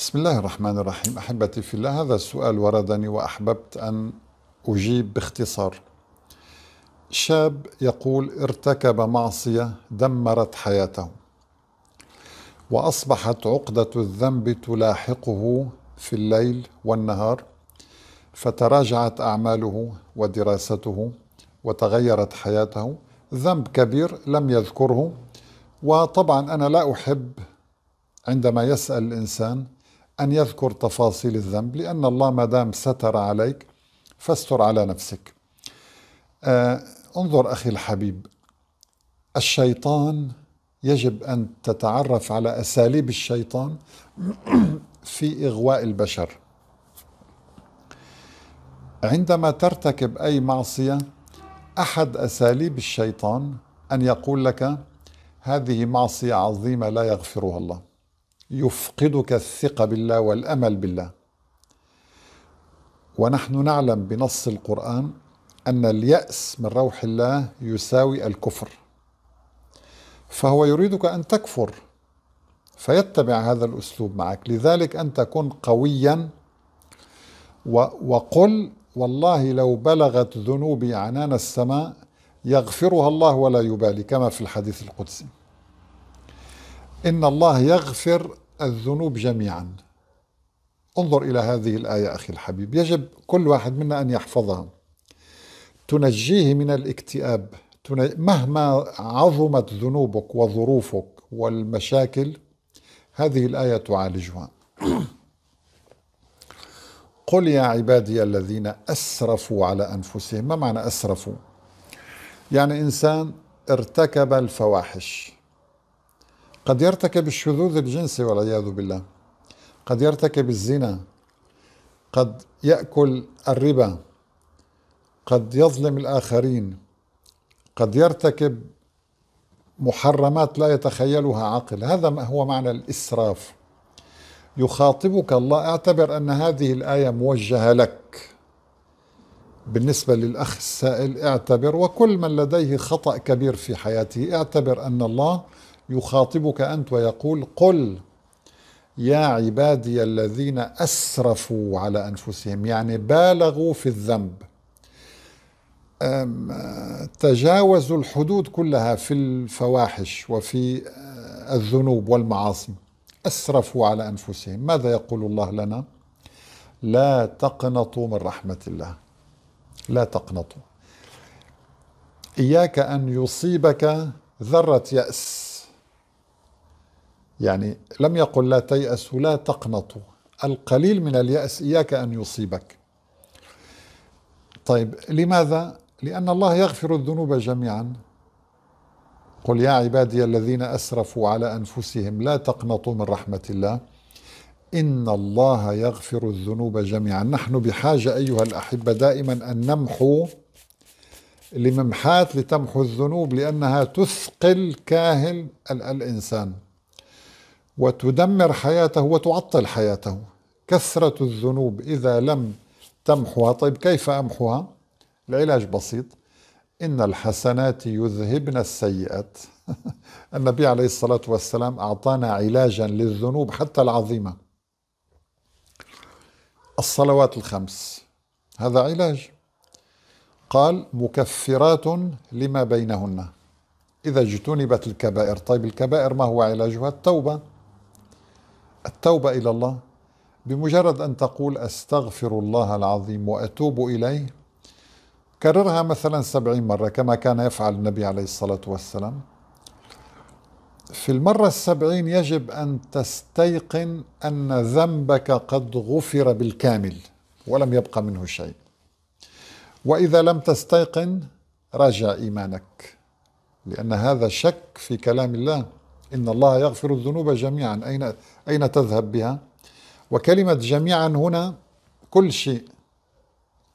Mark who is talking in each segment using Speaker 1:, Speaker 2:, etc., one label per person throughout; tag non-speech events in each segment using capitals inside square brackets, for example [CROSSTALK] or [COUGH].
Speaker 1: بسم الله الرحمن الرحيم احبتي في الله هذا السؤال وردني واحببت ان اجيب باختصار شاب يقول ارتكب معصيه دمرت حياته واصبحت عقده الذنب تلاحقه في الليل والنهار فتراجعت اعماله ودراسته وتغيرت حياته ذنب كبير لم يذكره وطبعا انا لا احب عندما يسال الانسان أن يذكر تفاصيل الذنب لأن الله ما دام ستر عليك فاستر على نفسك آه، انظر أخي الحبيب الشيطان يجب أن تتعرف على أساليب الشيطان [CLEARS THROAT] في إغواء البشر عندما ترتكب أي معصية أحد أساليب الشيطان أن يقول لك هذه معصية عظيمة لا يغفرها الله يفقدك الثقة بالله والأمل بالله ونحن نعلم بنص القرآن أن اليأس من روح الله يساوي الكفر فهو يريدك أن تكفر فيتبع هذا الأسلوب معك لذلك أنت كن قويا وقل والله لو بلغت ذنوبي عنان السماء يغفرها الله ولا يبالي كما في الحديث القدسي إن الله يغفر الذنوب جميعا انظر إلى هذه الآية أخي الحبيب يجب كل واحد منا أن يحفظها تنجيه من الاكتئاب مهما عظمت ذنوبك وظروفك والمشاكل هذه الآية تعالجها [CLEARS THROAT] قل يا عبادي الذين أسرفوا على أنفسهم ما معنى أسرفوا يعني إنسان ارتكب الفواحش قد يرتكب الشذوذ الجنسي والعياذ بالله قد يرتكب الزنا قد ياكل الربا قد يظلم الاخرين قد يرتكب محرمات لا يتخيلها عقل هذا ما هو معنى الاسراف يخاطبك الله اعتبر ان هذه الايه موجهه لك بالنسبه للاخ السائل اعتبر وكل من لديه خطا كبير في حياته اعتبر ان الله يخاطبك أنت ويقول قل يا عبادي الذين أسرفوا على أنفسهم يعني بالغوا في الذنب تجاوزوا الحدود كلها في الفواحش وفي آه، الذنوب والمعاصي أسرفوا على أنفسهم ماذا يقول الله لنا لا تقنطوا من رحمة الله لا تقنطوا إياك أن يصيبك ذرة يأس يعني لم يقل لا تيأسوا لا تقنطوا القليل من اليأس إياك أن يصيبك طيب لماذا؟ لأن الله يغفر الذنوب جميعا قل يا عبادي الذين أسرفوا على أنفسهم لا تقنطوا من رحمة الله إن الله يغفر الذنوب جميعا نحن بحاجة أيها الأحبة دائما أن نمحو لممحات لتمحو الذنوب لأنها تثقل كاهل الإنسان وتدمر حياته وتعطل حياته كثرة الذنوب إذا لم تمحوها طيب كيف أمحوها العلاج بسيط إن الحسنات يذهبن السيئات [LAUGHS] النبي عليه الصلاة والسلام أعطانا علاجا للذنوب حتى العظيمة الصلوات الخمس هذا علاج قال مكفرات لما بينهن إذا اجتنبت الكبائر طيب الكبائر ما هو علاجها التوبة التوبة إلى الله بمجرد أن تقول أستغفر الله العظيم وأتوب إليه كررها مثلا سبعين مرة كما كان يفعل النبي عليه الصلاة والسلام في المرة السبعين يجب أن تستيقن أن ذنبك قد غفر بالكامل ولم يبقى منه شيء وإذا لم تستيقن راجع إيمانك لأن هذا شك في كلام الله إن الله يغفر الذنوب جميعا أين, أين تذهب بها وكلمة جميعا هنا كل شيء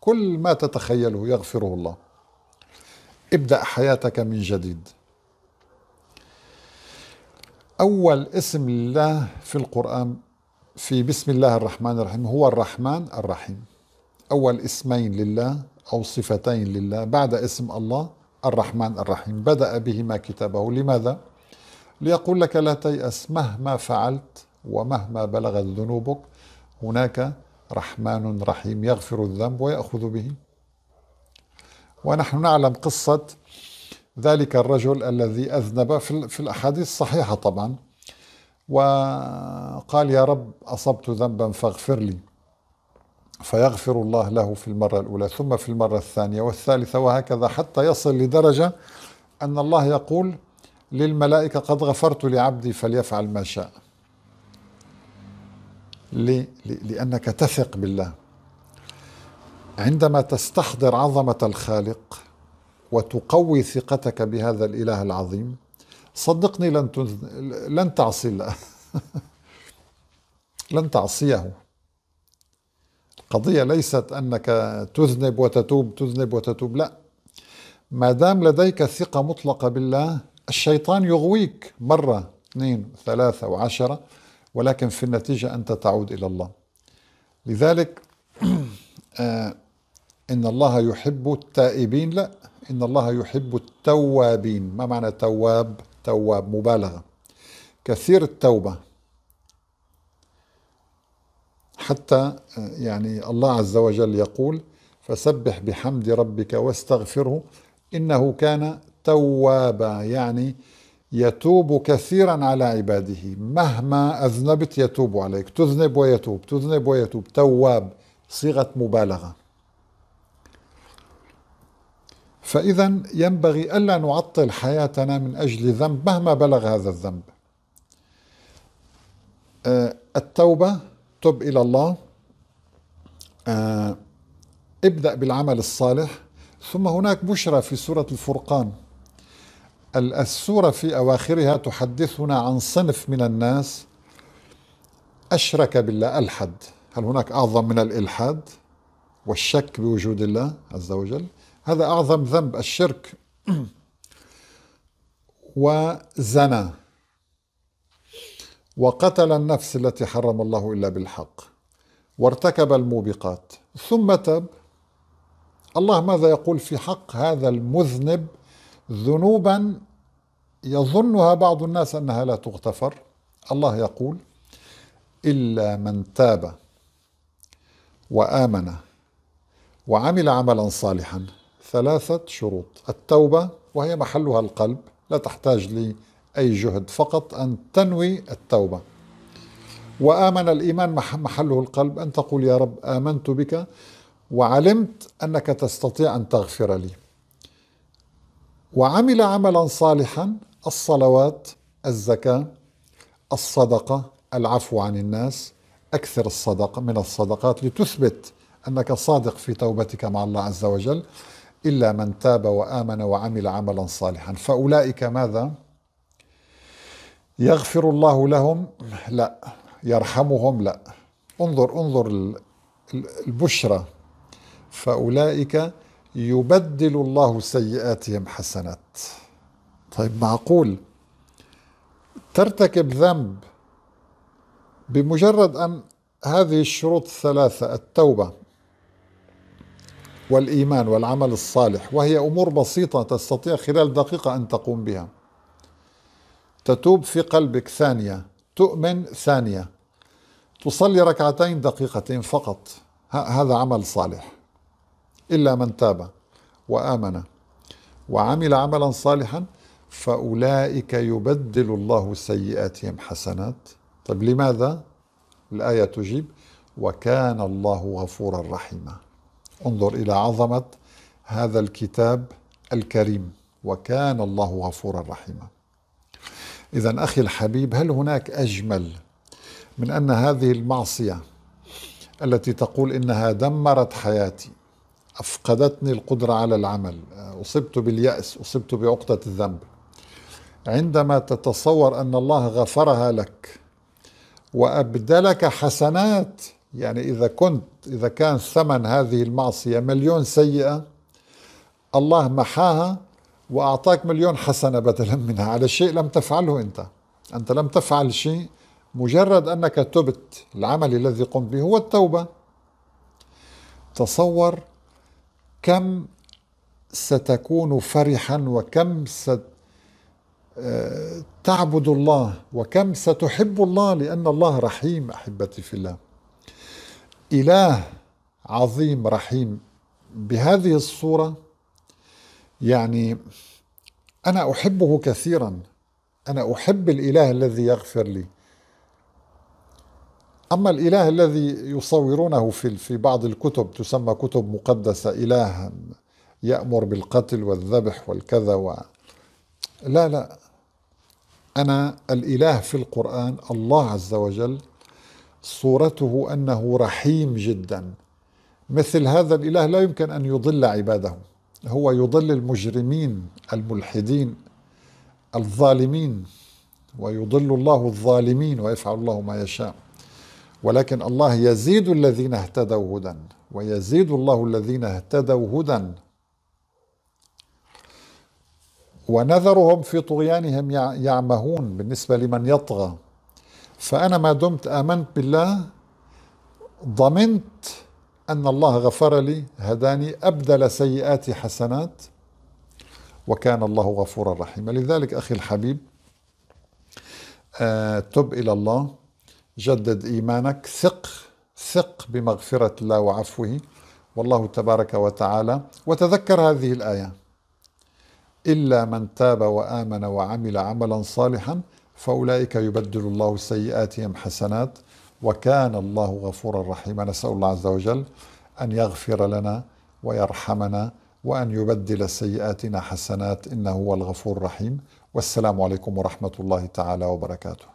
Speaker 1: كل ما تتخيله يغفره الله ابدأ حياتك من جديد أول اسم لله في القرآن في بسم الله الرحمن الرحيم هو الرحمن الرحيم أول اسمين لله أو صفتين لله بعد اسم الله الرحمن الرحيم بدأ بهما كتابه لماذا؟ ليقول لك لا تيأس مهما فعلت ومهما بلغت ذنوبك هناك رحمن رحيم يغفر الذنب ويأخذ به ونحن نعلم قصة ذلك الرجل الذي أذنب في الأحاديث الصحيحة طبعا وقال يا رب أصبت ذنبا فاغفر لي فيغفر الله له في المرة الأولى ثم في المرة الثانية والثالثة وهكذا حتى يصل لدرجة أن الله يقول للملائكة قد غفرت لعبدي فليفعل ما شاء ليه؟ لأنك تثق بالله عندما تستحضر عظمة الخالق وتقوي ثقتك بهذا الإله العظيم صدقني لن لن تعصي الله لن تعصيه القضية [LAUGHS] ليست أنك تذنب وتتوب تذنب وتتوب لا ما دام لديك ثقة مطلقة بالله الشيطان يغويك مرة اثنين ثلاثة وعشرة ولكن في النتيجة أنت تعود إلى الله لذلك [CLEARS THROAT] آه إن الله يحب التائبين لا إن الله يحب التوابين ما معنى تواب تواب مبالغة كثير التوبة حتى آه، يعني الله عز وجل يقول فسبح بحمد ربك واستغفره إنه كان توابا يعني يتوب كثيرا على عباده مهما أذنبت يتوب عليك تذنب ويتوب تذنب ويتوب تواب صيغة مبالغة فإذا ينبغي ألا نعطل حياتنا من أجل ذنب مهما بلغ هذا الذنب آه، التوبة تب إلى الله آه، ابدأ بالعمل الصالح ثم هناك بشرى في سورة الفرقان السورة في أواخرها تحدثنا عن صنف من الناس أشرك بالله ألحد هل هناك أعظم من الإلحاد والشك بوجود الله عز وجل هذا أعظم ذنب الشرك [CLEARS THROAT] وزنى وقتل النفس التي حرم الله إلا بالحق وارتكب الموبقات ثم تب الله ماذا يقول في حق هذا المذنب ذنوبا يظنها بعض الناس انها لا تغتفر الله يقول الا من تاب وامن وعمل عملا صالحا ثلاثه شروط التوبه وهي محلها القلب لا تحتاج لاي جهد فقط ان تنوي التوبه وامن الايمان محله القلب ان تقول يا رب امنت بك وعلمت انك تستطيع ان تغفر لي وعمل عملا صالحا الصلوات الزكاه الصدقه العفو عن الناس اكثر الصدقه من الصدقات لتثبت انك صادق في توبتك مع الله عز وجل الا من تاب وامن وعمل عملا صالحا فاولئك ماذا يغفر الله لهم لا يرحمهم لا انظر انظر البشرى فاولئك يبدل الله سيئاتهم حسنات طيب معقول ترتكب ذنب بمجرد ان هذه الشروط الثلاثه التوبه والايمان والعمل الصالح وهي امور بسيطه تستطيع خلال دقيقه ان تقوم بها تتوب في قلبك ثانيه تؤمن ثانيه تصلي ركعتين دقيقتين فقط هذا عمل صالح إلا من تاب وآمن وعمل عملا صالحا فأولئك يبدل الله سيئاتهم حسنات طيب لماذا؟ الآية تجيب وكان الله غفورا رحيما انظر إلى عظمة هذا الكتاب الكريم وكان الله غفورا رحيما إذا أخي الحبيب هل هناك أجمل من أن هذه المعصية التي تقول إنها دمرت حياتي أفقدتني القدرة على العمل آه، أصبت باليأس أصبت بعقدة الذنب عندما تتصور أن الله غفرها لك وأبدلك حسنات يعني إذا كنت إذا كان ثمن هذه المعصية مليون سيئة الله محاها وأعطاك مليون حسنة بدلا منها على شيء لم تفعله أنت أنت لم تفعل شيء مجرد أنك تبت العمل الذي قمت به هو التوبة تصور كم ستكون فرحا وكم ستعبد آه، الله وكم ستحب الله لأن الله رحيم أحبتي في الله إله عظيم رحيم بهذه الصورة يعني أنا أحبه كثيرا أنا أحب الإله الذي يغفر لي أما الإله الذي يصورونه في, في بعض الكتب تسمى كتب مقدسة إله يأمر بالقتل والذبح والكذا و... لا لا أنا الإله في القرآن الله عز وجل صورته أنه رحيم جدا مثل هذا الإله لا يمكن أن يضل عباده هو يضل المجرمين الملحدين الظالمين ويضل الله الظالمين ويفعل الله ما يشاء ولكن الله يزيد الذين اهتدوا هدى ويزيد الله الذين اهتدوا هدى ونذرهم في طغيانهم يعمهون بالنسبة لمن يطغى فأنا ما دمت آمنت بالله ضمنت أن الله غفر لي هداني أبدل سيئاتي حسنات وكان الله غفورا رحيما لذلك أخي الحبيب آه تب إلى الله جدد إيمانك ثق ثق بمغفرة الله وعفوه والله تبارك وتعالى وتذكر هذه الآية إلا من تاب وآمن وعمل عملا صالحا فأولئك يبدل الله سيئاتهم حسنات وكان الله غفورا رحيما نسأل الله عز وجل أن يغفر لنا ويرحمنا وأن يبدل سيئاتنا حسنات إنه هو الغفور الرحيم والسلام عليكم ورحمة الله تعالى وبركاته